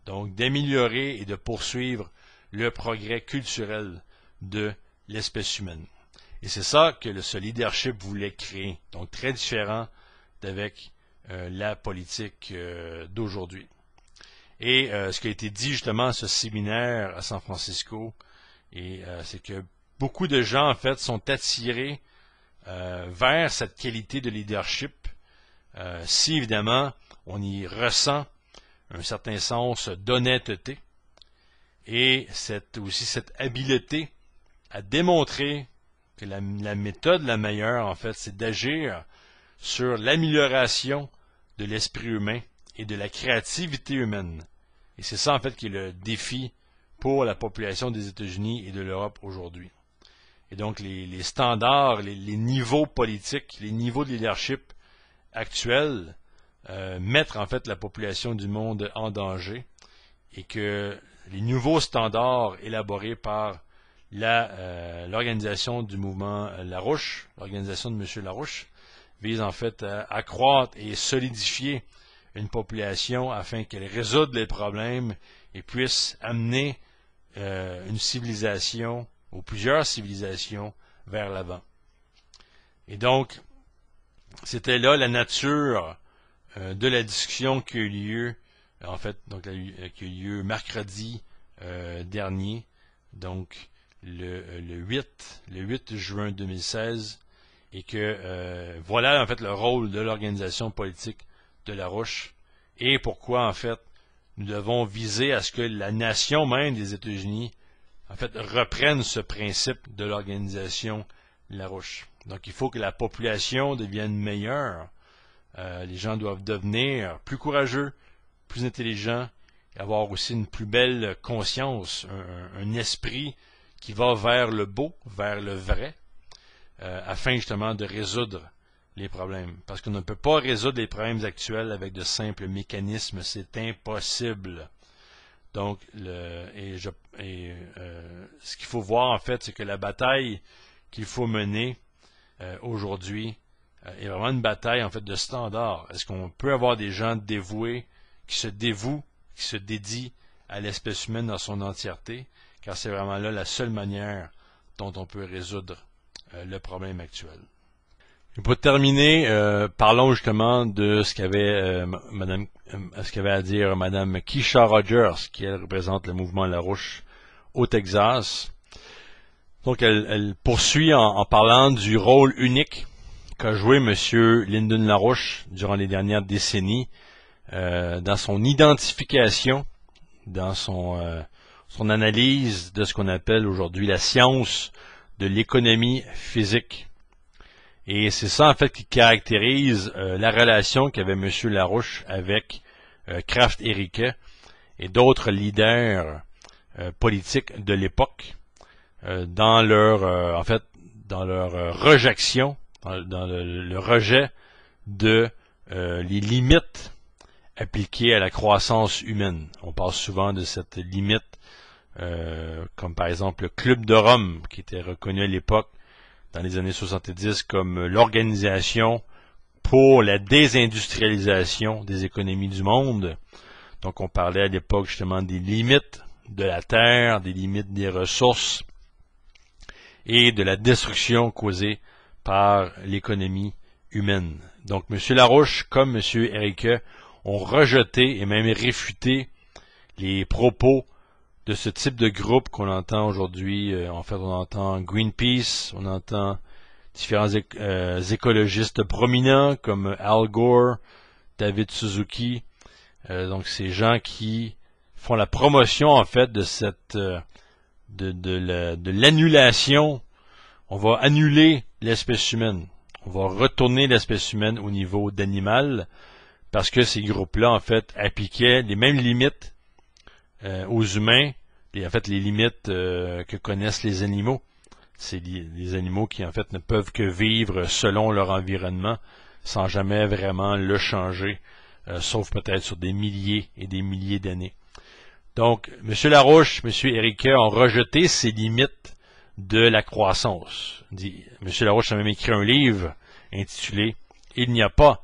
Donc d'améliorer et de poursuivre le progrès culturel de l'espèce humaine. Et c'est ça que le, ce leadership voulait créer. Donc très différent d'avec euh, la politique euh, d'aujourd'hui. Et euh, ce qui a été dit justement à ce séminaire à San Francisco, c'est que beaucoup de gens en fait sont attirés vers cette qualité de leadership si évidemment on y ressent un certain sens d'honnêteté et aussi cette habileté à démontrer que la, méthode la meilleure, en fait, c'est d'agir sur l'amélioration de l'esprit humain et de la créativité humaine. Et c'est ça, en fait, qui est le défi pour la population des États-Unis et de l'Europe aujourd'hui. Et donc, les, standards, les, niveaux politiques, les niveaux de leadership actuels euh, mettent, en fait, la population du monde en danger et que les nouveaux standards élaborés par euh, l'organisation du mouvement euh, Larouche, l'organisation de M. Larouche, vise en fait euh, à accroître et solidifier une population afin qu'elle résoudre les problèmes et puisse amener une civilisation ou plusieurs civilisations vers l'avant. Et donc, c'était là la nature de la discussion qui a eu lieu, en fait, donc, qui a eu lieu mercredi dernier. Donc, le, 8, euh, le 8 juin 2016 et que euh, voilà en fait le rôle de l'organisation politique de la Roche et pourquoi en fait nous devons viser à ce que la nation même des États-Unis en fait reprenne ce principe de l'organisation La Roche Donc il faut que la population devienne meilleure. Euh, les gens doivent devenir plus courageux, plus intelligents, et avoir aussi une plus belle conscience, un esprit qui va vers le beau, vers le vrai, euh, afin justement de résoudre les problèmes. Parce qu'on ne peut pas résoudre les problèmes actuels avec de simples mécanismes, c'est impossible. Donc, le, et, euh, ce qu'il faut voir en fait, c'est que la bataille qu'il faut mener euh, aujourd'hui est vraiment une bataille en fait de standard. Est-ce qu'on peut avoir des gens dévoués qui se dévouent, qui se dédient à l'espèce humaine dans son entièreté car c'est vraiment là la seule manière dont on peut résoudre euh, le problème actuel. Et pour terminer, euh, parlons justement de ce qu'avait euh, ce qu'avait à dire Madame Kisha Rogers, qui représente le mouvement La Larouche au Texas. Donc elle, poursuit en, parlant du rôle unique qu'a joué M. Lyndon Larouche durant les dernières décennies dans son identification, dans son son analyse de ce qu'on appelle aujourd'hui la science de l'économie physique. Et c'est ça en fait qui caractérise euh, la relation qu'avait M. Larouche avec euh, Kraft Erika et d'autres leaders euh, politiques de l'époque dans leur en fait dans leur rejection, dans, le, rejet de les limites appliqué à la croissance humaine. On parle souvent de cette limite, euh, comme par exemple le Club de Rome, qui était reconnu à l'époque, dans les années 70, comme l'organisation pour la désindustrialisation des économies du monde. Donc on parlait à l'époque justement des limites de la terre, des limites des ressources et de la destruction causée par l'économie humaine. Donc M. Larouche, comme M. Erike, ont rejeté et même réfuté les propos de ce type de groupe qu'on entend aujourd'hui. Euh, en fait, on entend Greenpeace, on entend différents euh, écologistes prominents comme Al Gore, David Suzuki. Euh, donc, ces gens qui font la promotion, en fait, de cette... de, l'annulation. on va annuler l'espèce humaine. On va retourner l'espèce humaine au niveau d'animal parce que ces groupes-là, en fait, appliquaient les mêmes limites euh, aux humains, et en fait les limites euh, que connaissent les animaux. C'est les animaux qui, en fait, ne peuvent que vivre selon leur environnement, sans jamais vraiment le changer, euh, sauf peut-être sur des milliers et des milliers d'années. Donc, M. Larouche, M. Erika ont rejeté ces limites de la croissance. M. Larouche a même écrit un livre intitulé Il n'y a pas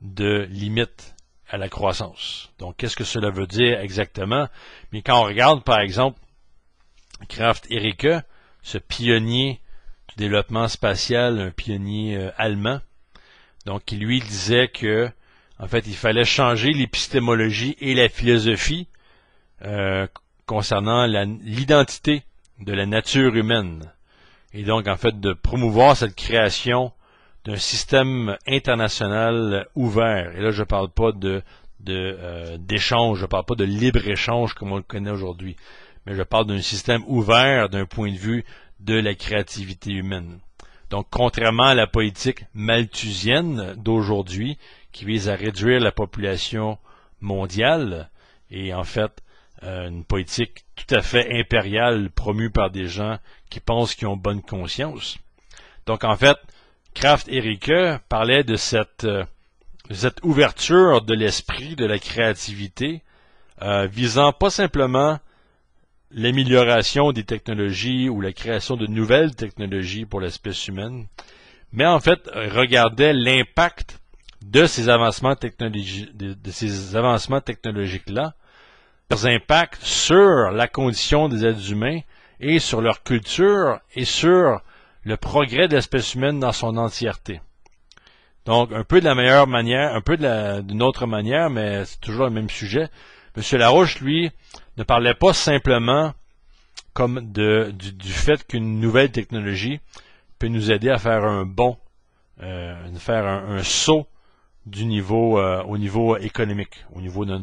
de limite à la croissance. Donc, qu'est-ce que cela veut dire exactement? Mais quand on regarde, par exemple, Kraft Erika, ce pionnier du développement spatial, un pionnier euh, allemand, donc qui lui disait que, en fait, il fallait changer l'épistémologie et la philosophie euh, concernant l'identité de la nature humaine. Et donc, en fait, de promouvoir cette création d'un système international ouvert. Et là, je ne parle pas de euh, d'échange, je ne parle pas de libre-échange comme on le connaît aujourd'hui, mais je parle d'un système ouvert d'un point de vue de la créativité humaine. Donc, contrairement à la politique malthusienne d'aujourd'hui, qui vise à réduire la population mondiale, et en fait euh, une politique tout à fait impériale promue par des gens qui pensent qu'ils ont bonne conscience. Donc en fait, Kraft Erika parlait de cette, euh, cette ouverture de l'esprit, de la créativité, euh, visant pas simplement l'amélioration des technologies ou la création de nouvelles technologies pour l'espèce humaine, mais en fait regardait l'impact de ces avancements technologiques de ces avancements technologiques là leurs impacts sur la condition des êtres humains et sur leur culture et sur le progrès de l'espèce humaine dans son entièreté. Donc, un peu de la meilleure manière, un peu d'une autre manière, mais c'est toujours le même sujet. M. Larouche, lui, ne parlait pas simplement comme du, fait qu'une nouvelle technologie peut nous aider à faire un bon, euh, faire un, saut du niveau euh, au niveau économique, au niveau de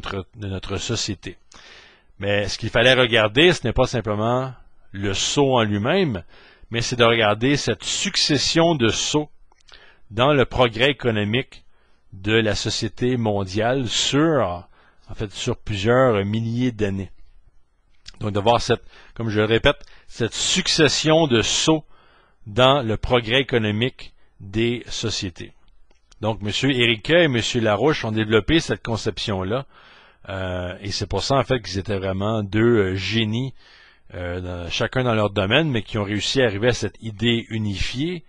notre société. Mais ce qu'il fallait regarder, ce n'est pas simplement le saut en lui-même, mais c'est de regarder cette succession de sauts dans le progrès économique de la société mondiale sur, en fait, sur plusieurs milliers d'années. Donc de voir cette, comme je le répète, cette succession de sauts dans le progrès économique des sociétés. Donc M. Erika et M. Larouche ont développé cette conception-là, euh, et c'est pour ça en fait qu'ils étaient vraiment deux euh, génies euh, chacun dans leur domaine, mais qui ont réussi à arriver à cette idée unifiée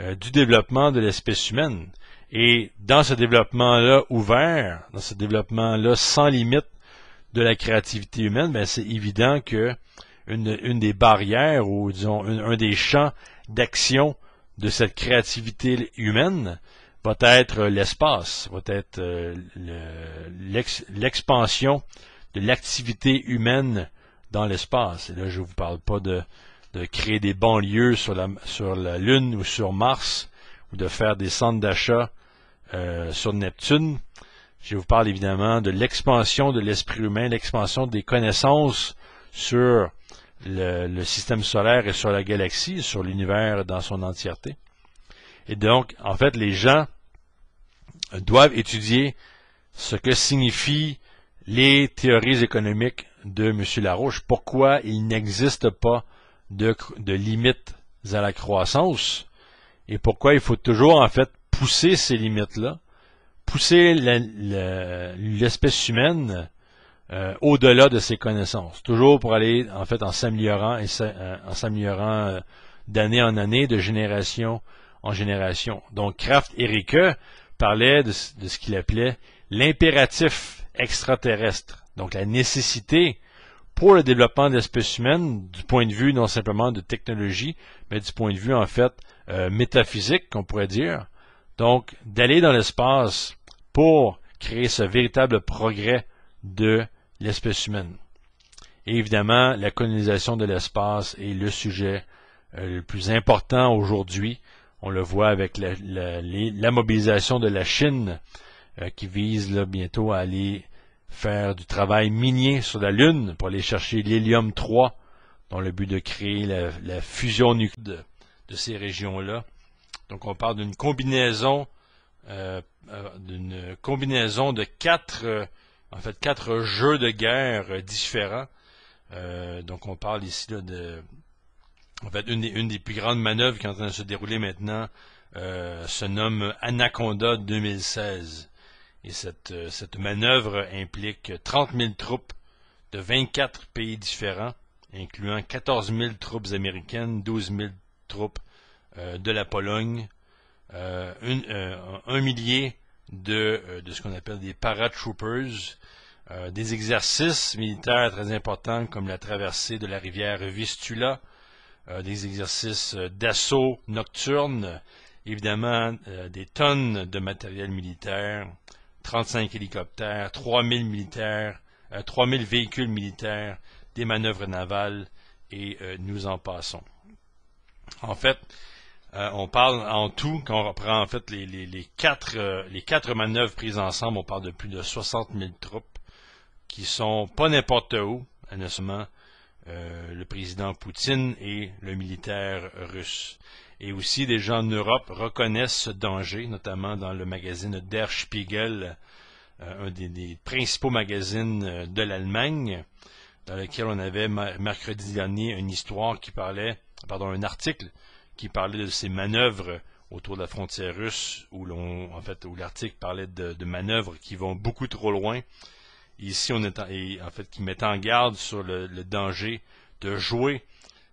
euh, du développement de l'espèce humaine. Et dans ce développement-là ouvert, dans ce développement-là sans limite de la créativité humaine, ben c'est évident que une, des barrières ou disons un, des champs d'action de cette créativité humaine va être l'espace, va être euh, l'expansion de l'activité humaine dans l'espace. Et là, je ne vous parle pas de, créer des banlieues sur la, sur la, Lune ou sur Mars, ou de faire des centres d'achat euh, sur Neptune. Je vous parle évidemment de l'expansion de l'esprit humain, l'expansion des connaissances sur le, système solaire et sur la galaxie, sur l'univers dans son entièreté. Et donc, en fait, les gens doivent étudier ce que signifient les théories économiques de M. Larouche, pourquoi il n'existe pas de, de limites à la croissance et pourquoi il faut toujours en fait pousser ces limites-là, pousser l'espèce humaine euh, au-delà de ses connaissances, toujours pour aller en fait en s'améliorant et euh, en s'améliorant euh, d'année en année, de génération en génération. Donc Kraft Erike parlait de ce qu'il appelait l'impératif extraterrestre donc la nécessité pour le développement de l'espèce humaine, du point de vue non simplement de technologie, mais du point de vue en fait euh, métaphysique, qu'on pourrait dire. Donc d'aller dans l'espace pour créer ce véritable progrès de l'espèce humaine. évidemment, la colonisation de l'espace est le sujet euh, le plus important aujourd'hui. On le voit avec la, mobilisation de la Chine euh, qui vise bientôt à aller faire du travail minier sur la Lune pour aller chercher l'hélium-3 dans le but de créer la, fusion nucléaire de, ces régions-là. Donc on parle d'une combinaison euh, euh, d'une combinaison de quatre euh, en fait quatre jeux de guerre différents. donc on parle ici là, de en fait une des, plus grandes manœuvres qui est en train de se dérouler maintenant se nomme Anaconda 2016. Et cette, euh, cette manœuvre implique 30 000 troupes de 24 pays différents, incluant 14 000 troupes américaines, 12 000 troupes euh, de la Pologne, euh, un millier de, de ce qu'on appelle des paratroopers, des exercices militaires très importants comme la traversée de la rivière Vistula, des exercices d'assaut nocturne, évidemment des tonnes de matériel militaire, 35 hélicoptères, 3000 militaires, 3000 euh, véhicules militaires, des manœuvres navales, et euh, nous en passons. En fait, euh, on parle en tout, quand on reprend en fait les, les, quatre, manœuvres prises ensemble, on parle de plus de 60 000 troupes qui sont pas n'importe où, honnêtement, le président Poutine et le militaire russe. Et aussi, des gens en Europe reconnaissent ce danger, notamment dans le magazine Der Spiegel, euh, un des, principaux magazines euh, de l'Allemagne, dans lequel on avait mercredi dernier une histoire qui parlait, un article qui parlait de ces manœuvres autour de la frontière russe, où l'article parlait de, manœuvres qui vont beaucoup trop loin. Ici, on est en, fait, qui met en garde sur le, danger de jouer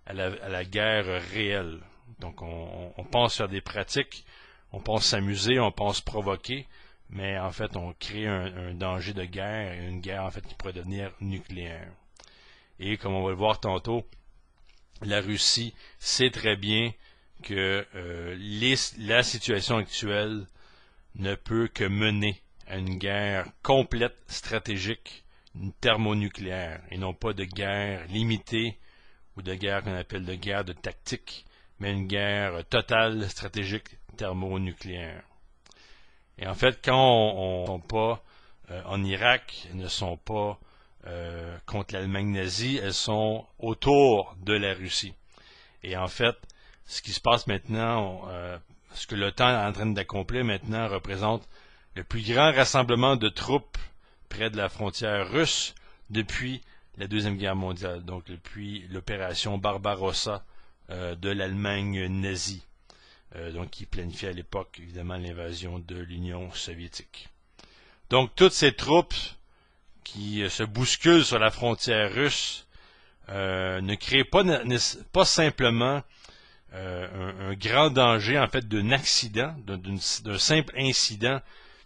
à la guerre réelle. Donc on, pense faire des pratiques, on pense s'amuser, on pense provoquer, mais en fait on crée un, danger de guerre, une guerre en fait qui pourrait devenir nucléaire. Et comme on va le voir tantôt, la Russie sait très bien que euh, la situation actuelle ne peut que mener à une guerre complète stratégique thermonucléaire et non pas de guerre limitée ou de guerre qu'on appelle de guerre de tactique mais une guerre totale stratégique thermonucléaire. Et en fait, quand on, ne sont pas euh, en Irak, elles ne sont pas euh, contre l'Allemagne nazie, elles sont autour de la Russie. Et en fait, ce qui se passe maintenant, euh, ce que l'OTAN est en train d'accomplir maintenant représente le plus grand rassemblement de troupes près de la frontière russe depuis la Deuxième Guerre mondiale, donc depuis l'opération Barbarossa euh, de l'Allemagne nazie, euh, donc qui planifiait à l'époque évidemment l'invasion de l'Union soviétique. Donc toutes ces troupes qui euh, se bousculent sur la frontière russe ne créent pas, simplement un, grand danger en fait d'un accident, d'un simple incident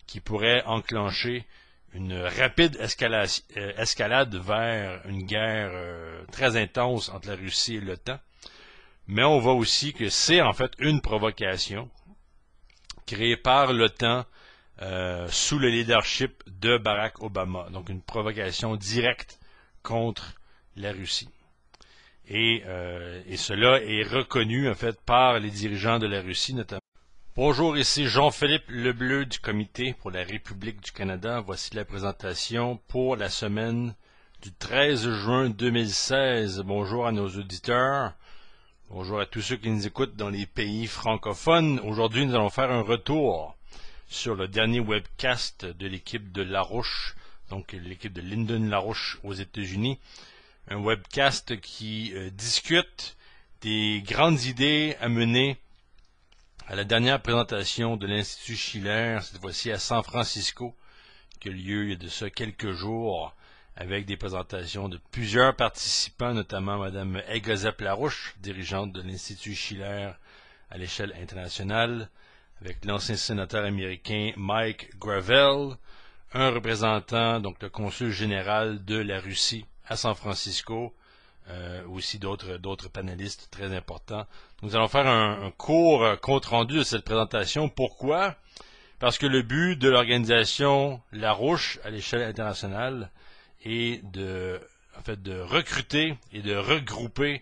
qui pourrait enclencher une rapide escalade vers une guerre très intense entre la Russie et l'OTAN, mais on voit aussi que c'est en fait une provocation créée par l'OTAN euh, sous le leadership de Barack Obama. Donc une provocation directe contre la Russie. Euh, et, cela est reconnu en fait par les dirigeants de la Russie notamment. Bonjour, ici Jean-Philippe Lebleu du Comité pour la République du Canada. Voici la présentation pour la semaine du 13 juin 2016. Bonjour à nos auditeurs. Bonjour à tous ceux qui nous écoutent dans les pays francophones. Aujourd'hui, nous allons faire un retour sur le dernier webcast de l'équipe de Larouche, donc l'équipe de Lyndon Larouche aux États-Unis. Un webcast qui euh, discute des grandes idées amenées à la dernière présentation de l'Institut Schiller, cette fois-ci à San Francisco, qui a lieu il y a de ça quelques jours avec des présentations de plusieurs participants, notamment Mme Egozep Larouche, dirigeante de l'Institut Schiller à l'échelle internationale, avec l'ancien sénateur américain Mike Gravel, un représentant, donc le consul général de la Russie à San Francisco, euh, aussi d'autres d'autres panélistes très importants. Nous allons faire un, un court euh, compte rendu de cette présentation. Pourquoi Parce que le but de l'organisation Larouche à l'échelle internationale, et de, en fait, de recruter et de regrouper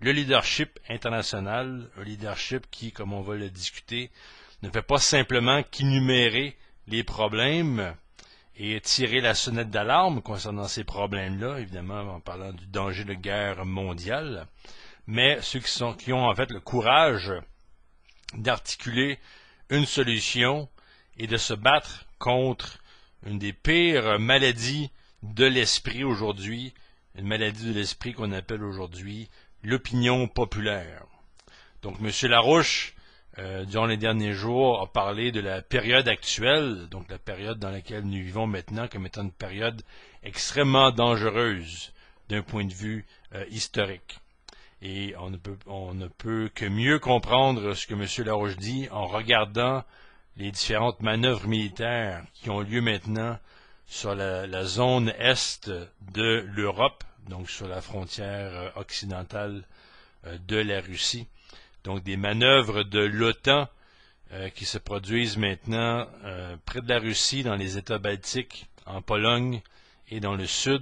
le leadership international, un leadership qui, comme on va le discuter, ne fait pas simplement qu'énumérer les problèmes et tirer la sonnette d'alarme concernant ces problèmes-là, évidemment en parlant du danger de guerre mondiale, mais ceux qui, sont, qui ont en fait le courage d'articuler une solution et de se battre contre une des pires maladies de l'esprit aujourd'hui, une maladie de l'esprit qu'on appelle aujourd'hui l'opinion populaire. Donc M. Larouche, euh, durant les derniers jours, a parlé de la période actuelle, donc la période dans laquelle nous vivons maintenant, comme étant une période extrêmement dangereuse d'un point de vue euh, historique. Et on ne, peut, on ne peut que mieux comprendre ce que M. Larouche dit en regardant les différentes manœuvres militaires qui ont lieu maintenant sur la, zone est de l'Europe, donc sur la frontière euh, occidentale euh, de la Russie. Donc des manœuvres de l'OTAN euh, qui se produisent maintenant près de la Russie, dans les États baltiques, en Pologne et dans le sud.